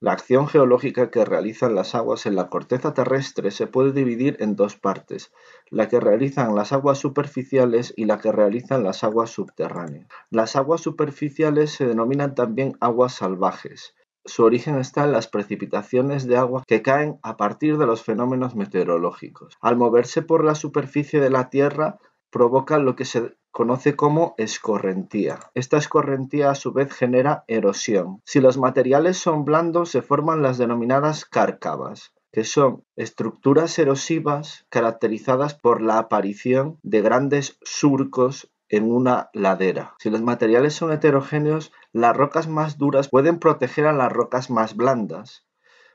La acción geológica que realizan las aguas en la corteza terrestre se puede dividir en dos partes, la que realizan las aguas superficiales y la que realizan las aguas subterráneas. Las aguas superficiales se denominan también aguas salvajes. Su origen está en las precipitaciones de agua que caen a partir de los fenómenos meteorológicos. Al moverse por la superficie de la Tierra, provoca lo que se conoce como escorrentía. Esta escorrentía a su vez genera erosión. Si los materiales son blandos se forman las denominadas cárcavas que son estructuras erosivas caracterizadas por la aparición de grandes surcos en una ladera. Si los materiales son heterogéneos, las rocas más duras pueden proteger a las rocas más blandas,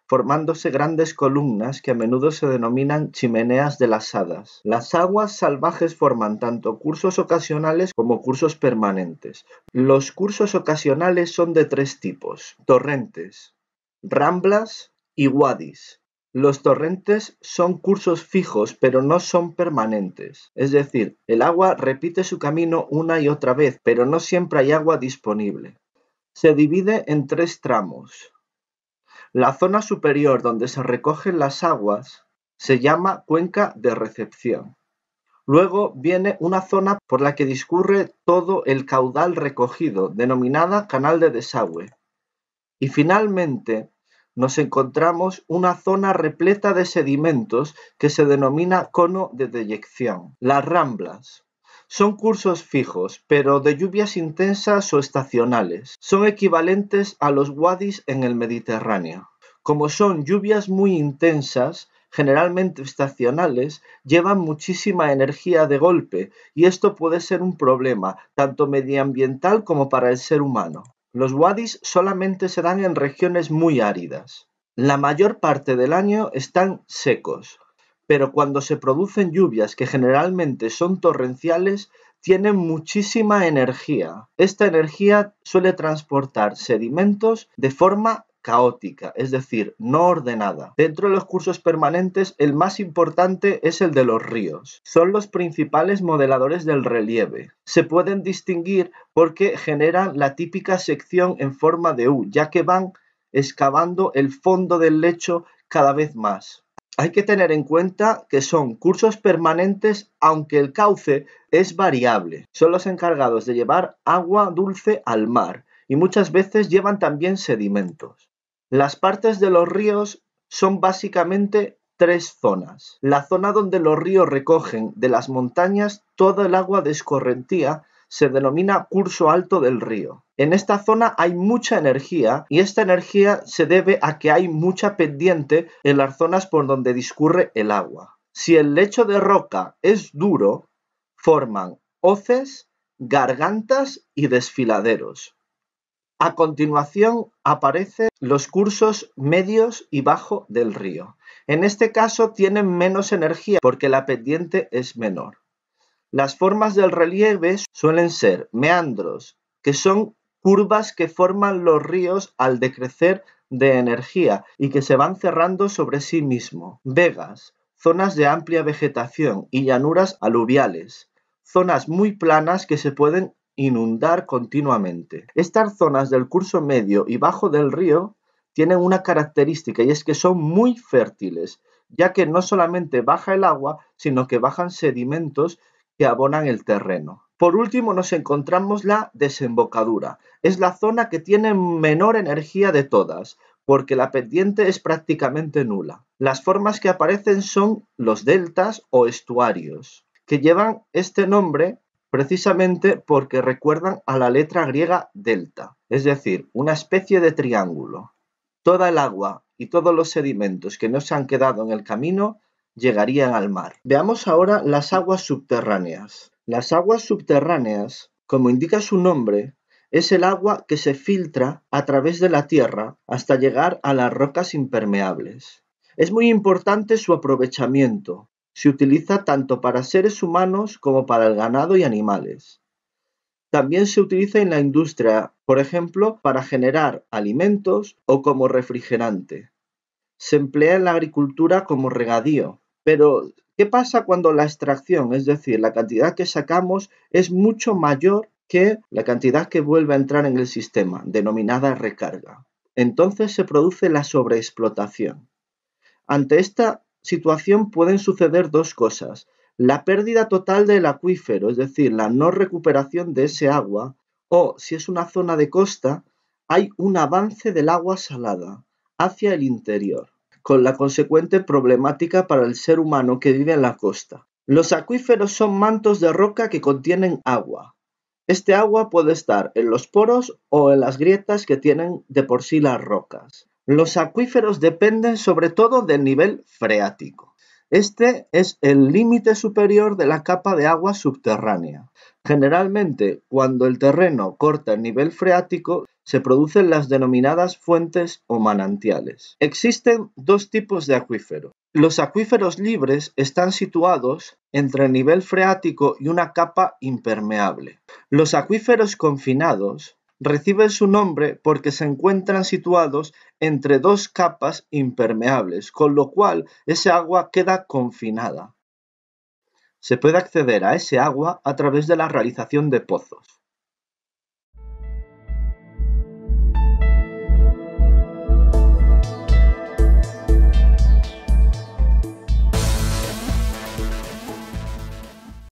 formándose grandes columnas que a menudo se denominan chimeneas de las hadas. Las aguas salvajes forman tanto cursos ocasionales como cursos permanentes. Los cursos ocasionales son de tres tipos, torrentes, ramblas y wadis. Los torrentes son cursos fijos, pero no son permanentes. Es decir, el agua repite su camino una y otra vez, pero no siempre hay agua disponible. Se divide en tres tramos, la zona superior donde se recogen las aguas se llama cuenca de recepción. Luego viene una zona por la que discurre todo el caudal recogido, denominada canal de desagüe. Y finalmente nos encontramos una zona repleta de sedimentos que se denomina cono de deyección, las ramblas. Son cursos fijos, pero de lluvias intensas o estacionales. Son equivalentes a los wadis en el Mediterráneo. Como son lluvias muy intensas, generalmente estacionales, llevan muchísima energía de golpe y esto puede ser un problema, tanto medioambiental como para el ser humano. Los wadis solamente se dan en regiones muy áridas. La mayor parte del año están secos, pero cuando se producen lluvias que generalmente son torrenciales, tienen muchísima energía. Esta energía suele transportar sedimentos de forma caótica, es decir, no ordenada. Dentro de los cursos permanentes, el más importante es el de los ríos. Son los principales modeladores del relieve. Se pueden distinguir porque generan la típica sección en forma de U, ya que van excavando el fondo del lecho cada vez más hay que tener en cuenta que son cursos permanentes aunque el cauce es variable. Son los encargados de llevar agua dulce al mar y muchas veces llevan también sedimentos. Las partes de los ríos son básicamente tres zonas. La zona donde los ríos recogen de las montañas toda el agua de escorrentía se denomina curso alto del río. En esta zona hay mucha energía y esta energía se debe a que hay mucha pendiente en las zonas por donde discurre el agua. Si el lecho de roca es duro, forman hoces, gargantas y desfiladeros. A continuación aparecen los cursos medios y bajo del río. En este caso tienen menos energía porque la pendiente es menor. Las formas del relieve suelen ser meandros, que son curvas que forman los ríos al decrecer de energía y que se van cerrando sobre sí mismo. Vegas, zonas de amplia vegetación y llanuras aluviales, zonas muy planas que se pueden inundar continuamente. Estas zonas del curso medio y bajo del río tienen una característica y es que son muy fértiles, ya que no solamente baja el agua, sino que bajan sedimentos que abonan el terreno. Por último, nos encontramos la desembocadura. Es la zona que tiene menor energía de todas, porque la pendiente es prácticamente nula. Las formas que aparecen son los deltas o estuarios, que llevan este nombre precisamente porque recuerdan a la letra griega delta, es decir, una especie de triángulo. Toda el agua y todos los sedimentos que no se han quedado en el camino llegarían al mar. Veamos ahora las aguas subterráneas. Las aguas subterráneas, como indica su nombre, es el agua que se filtra a través de la tierra hasta llegar a las rocas impermeables. Es muy importante su aprovechamiento. Se utiliza tanto para seres humanos como para el ganado y animales. También se utiliza en la industria, por ejemplo, para generar alimentos o como refrigerante. Se emplea en la agricultura como regadío, pero, ¿qué pasa cuando la extracción, es decir, la cantidad que sacamos es mucho mayor que la cantidad que vuelve a entrar en el sistema, denominada recarga? Entonces se produce la sobreexplotación. Ante esta situación pueden suceder dos cosas. La pérdida total del acuífero, es decir, la no recuperación de ese agua, o si es una zona de costa, hay un avance del agua salada hacia el interior con la consecuente problemática para el ser humano que vive en la costa. Los acuíferos son mantos de roca que contienen agua. Este agua puede estar en los poros o en las grietas que tienen de por sí las rocas. Los acuíferos dependen sobre todo del nivel freático. Este es el límite superior de la capa de agua subterránea. Generalmente, cuando el terreno corta el nivel freático, se producen las denominadas fuentes o manantiales. Existen dos tipos de acuífero. Los acuíferos libres están situados entre el nivel freático y una capa impermeable. Los acuíferos confinados reciben su nombre porque se encuentran situados entre dos capas impermeables, con lo cual ese agua queda confinada. Se puede acceder a ese agua a través de la realización de pozos.